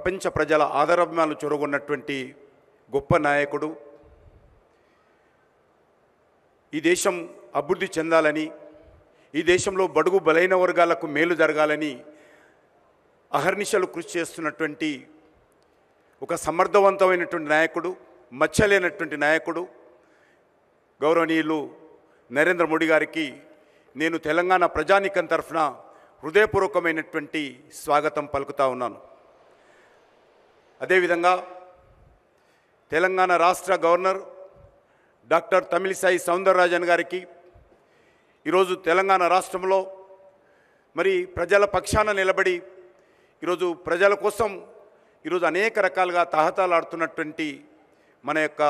ప్రపంచ ప్రజల ఆదరాభిమానులు చొరగొన్నటువంటి గొప్ప నాయకుడు ఈ దేశం అభివృద్ధి చెందాలని ఈ దేశంలో బడుగు బలైన వర్గాలకు మేలు జరగాలని అహర్నిశలు కృషి చేస్తున్నటువంటి ఒక సమర్థవంతమైనటువంటి నాయకుడు మచ్చలేనటువంటి నాయకుడు గౌరవనీయులు నరేంద్ర మోడీ గారికి నేను తెలంగాణ ప్రజానికం తరఫున హృదయపూర్వకమైనటువంటి స్వాగతం పలుకుతా ఉన్నాను అదేవిధంగా తెలంగాణ రాష్ట్ర గవర్నర్ డాక్టర్ తమిళిసాయి సౌందరరాజన్ గారికి ఈరోజు తెలంగాణ రాష్ట్రంలో మరి ప్రజల పక్షాన నిలబడి ఈరోజు ప్రజల కోసం ఈరోజు అనేక రకాలుగా తహతాలాడుతున్నటువంటి మన యొక్క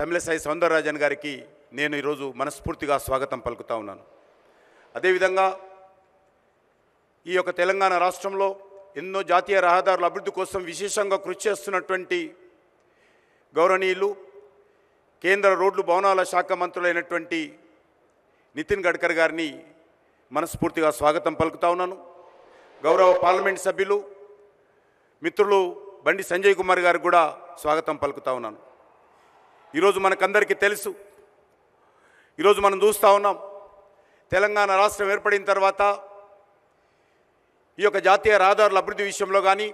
తమిళసాయి సౌందరరాజన్ గారికి నేను ఈరోజు మనస్ఫూర్తిగా స్వాగతం పలుకుతా ఉన్నాను అదేవిధంగా ఈ యొక్క తెలంగాణ రాష్ట్రంలో ఎన్నో జాతీయ రహదారుల అభివృద్ధి కోసం విశేషంగా కృషి చేస్తున్నటువంటి గౌరవనీయులు కేంద్ర రోడ్లు భవనాల శాఖ మంత్రులైనటువంటి నితిన్ గడ్కర్ గారిని మనస్ఫూర్తిగా స్వాగతం పలుకుతా ఉన్నాను గౌరవ పార్లమెంట్ సభ్యులు మిత్రులు బండి సంజయ్ కుమార్ గారు కూడా స్వాగతం పలుకుతా ఉన్నాను ఈరోజు మనకందరికీ తెలుసు ఈరోజు మనం చూస్తూ ఉన్నాం తెలంగాణ రాష్ట్రం ఏర్పడిన తర్వాత ఈ యొక్క జాతీయ రహదారుల అభివృద్ధి విషయంలో కానీ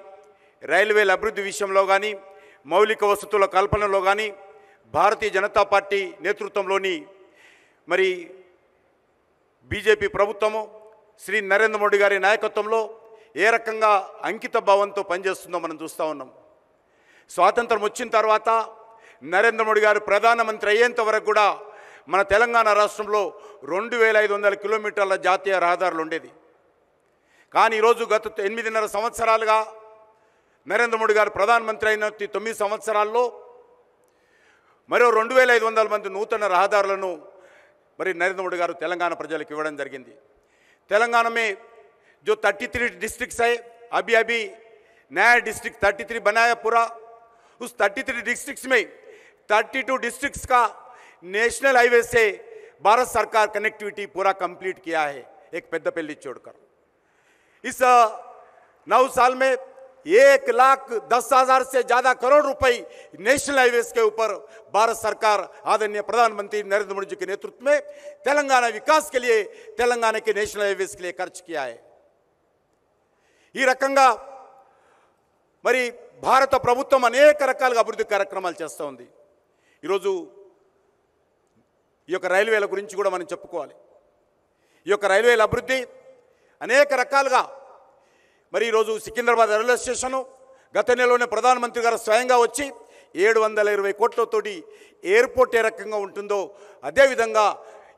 రైల్వేల అభివృద్ధి విషయంలో కానీ మౌలిక వసతుల కల్పనలో కానీ భారతీయ జనతా పార్టీ నేతృత్వంలోని మరి బీజేపీ ప్రభుత్వము శ్రీ నరేంద్ర మోడీ గారి నాయకత్వంలో ఏ రకంగా అంకిత భావంతో పనిచేస్తుందో మనం చూస్తూ ఉన్నాం స్వాతంత్రం వచ్చిన తర్వాత నరేంద్ర మోడీ గారు ప్రధానమంత్రి అయ్యేంత వరకు కూడా మన తెలంగాణ రాష్ట్రంలో రెండు వేల ఐదు వందల కిలోమీటర్ల జాతీయ రహదారులు ఉండేది కానీ ఈరోజు గత ఎనిమిదిన్నర సంవత్సరాలుగా నరేంద్ర మోడీ గారు ప్రధానమంత్రి అయిన తొమ్మిది సంవత్సరాల్లో మరో రెండు వేల ఐదు వందల మంది నూతన రహదారులను మరి నరేంద్ర మోడీ గారు తెలంగాణ ప్రజలకు ఇవ్వడం జరిగింది తెలంగాణమే జో థర్టీ త్రీ డిస్ట్రిక్ట్స్ అయి అభి అభి న్యాయ డిస్ట్రిక్ట్ థర్టీ త్రీ బనాయపుర ఉస్ థర్టీ త్రీ డిస్ట్రిక్ట్స్ మే థర్టీ టూ కా నేషనల్ హైవేస్ భారత సర్కార్ కనెక్టివిటీ పూరా కంప్లీట్ కియా హే ఏ పెద్ద పెళ్లి చోడుకరు इस नौ साल में एक लाख दस हजार से ज्यादा करोड़ रुपए नेशनल हाईवेज के ऊपर भारत सरकार आदरणीय प्रधानमंत्री नरेंद्र मोदी जी के नेतृत्व में तेलंगाना विकास के लिए तेलंगाना के नेशनल हाईवे के लिए खर्च किया है ఈ రకంగా మరి భారత ప్రభుత్వం అనేక రకాలుగా అభివృద్ధి కార్యక్రమాలు చేస్తూ ఉంది ఈరోజు ఈ యొక్క అనేక రకాలుగా మరి ఈరోజు సికింద్రాబాద్ రైల్వే స్టేషను గత నెలలోనే ప్రధానమంత్రి గారు స్వయంగా వచ్చి ఏడు వందల ఇరవై కోట్లతోటి ఎయిర్పోర్ట్ ఏ రకంగా ఉంటుందో అదేవిధంగా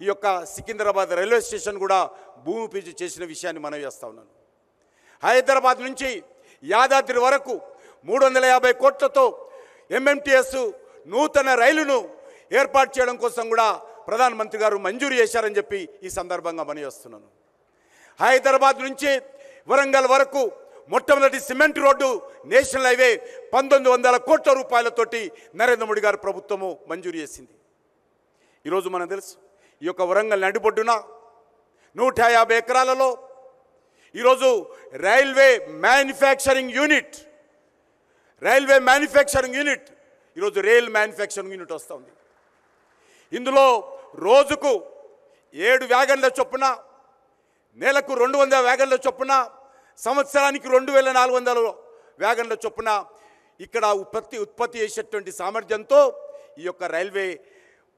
ఈ యొక్క సికింద్రాబాద్ రైల్వే స్టేషన్ కూడా భూమి పూజ చేసిన విషయాన్ని మనం వేస్తూ ఉన్నాను హైదరాబాద్ నుంచి యాదాద్రి వరకు మూడు వందల యాభై కోట్లతో ఎంఎంటిఎస్ నూతన రైలును ఏర్పాటు చేయడం కోసం కూడా ప్రధానమంత్రి గారు మంజూరు చేశారని చెప్పి ఈ సందర్భంగా మనవి వస్తున్నాను హైదరాబాద్ నుంచి వరంగల్ వరకు మొట్టమొదటి సిమెంట్ రోడ్డు నేషనల్ హైవే పంతొమ్మిది వందల కోట్ల రూపాయలతోటి నరేంద్ర మోడీ గారు ప్రభుత్వము మంజూరు చేసింది ఈరోజు మనకు తెలుసు ఈ యొక్క వరంగల్ నడిబొడ్డున నూట యాభై ఎకరాలలో ఈరోజు railway manufacturing unit railway manufacturing unit ఈరోజు రైల్ మ్యానుఫ్యాక్చరింగ్ యూనిట్ వస్తుంది ఇందులో రోజుకు ఏడు వ్యాగన్ల చొప్పున నెలకు రెండు వందల వ్యాగన్ల చొప్పున సంవత్సరానికి రెండు వేల నాలుగు వందల వ్యాగన్ల చొప్పున ఇక్కడ ఉత్పత్తి ఉత్పత్తి చేసేటువంటి సామర్థ్యంతో ఈ యొక్క రైల్వే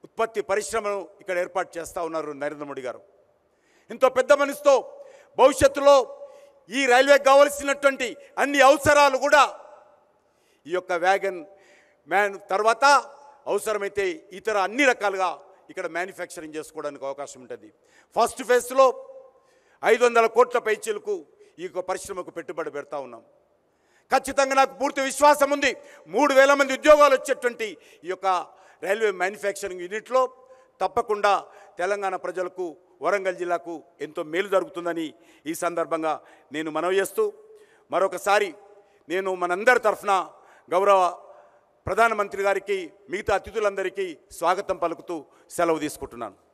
ఉత్పత్తి పరిశ్రమను ఇక్కడ ఏర్పాటు చేస్తూ ఉన్నారు నరేంద్ర మోడీ గారు ఇంత పెద్ద మనసుతో భవిష్యత్తులో ఈ రైల్వే కావలసినటువంటి అన్ని అవసరాలు కూడా ఈ యొక్క వ్యాగన్ మ్యాన్ తర్వాత అవసరమైతే ఇతర అన్ని రకాలుగా ఇక్కడ మ్యానుఫ్యాక్చరింగ్ చేసుకోవడానికి అవకాశం ఉంటుంది ఫస్ట్ ఫేజ్లో ఐదు వందల కోట్ల పైచీలకు ఈ పరిశ్రమకు పెట్టుబడి పెడతా ఉన్నాం ఖచ్చితంగా నాకు పూర్తి విశ్వాసం ఉంది మూడు వేల మంది ఉద్యోగాలు వచ్చేటువంటి ఈ యొక్క రైల్వే మ్యానుఫ్యాక్చరింగ్ యూనిట్లో తప్పకుండా తెలంగాణ ప్రజలకు వరంగల్ జిల్లాకు ఎంతో మేలు జరుగుతుందని ఈ సందర్భంగా నేను మనవి చేస్తూ మరొకసారి నేను మనందరి తరఫున గౌరవ ప్రధానమంత్రి గారికి మిగతా అతిథులందరికీ స్వాగతం పలుకుతూ సెలవు తీసుకుంటున్నాను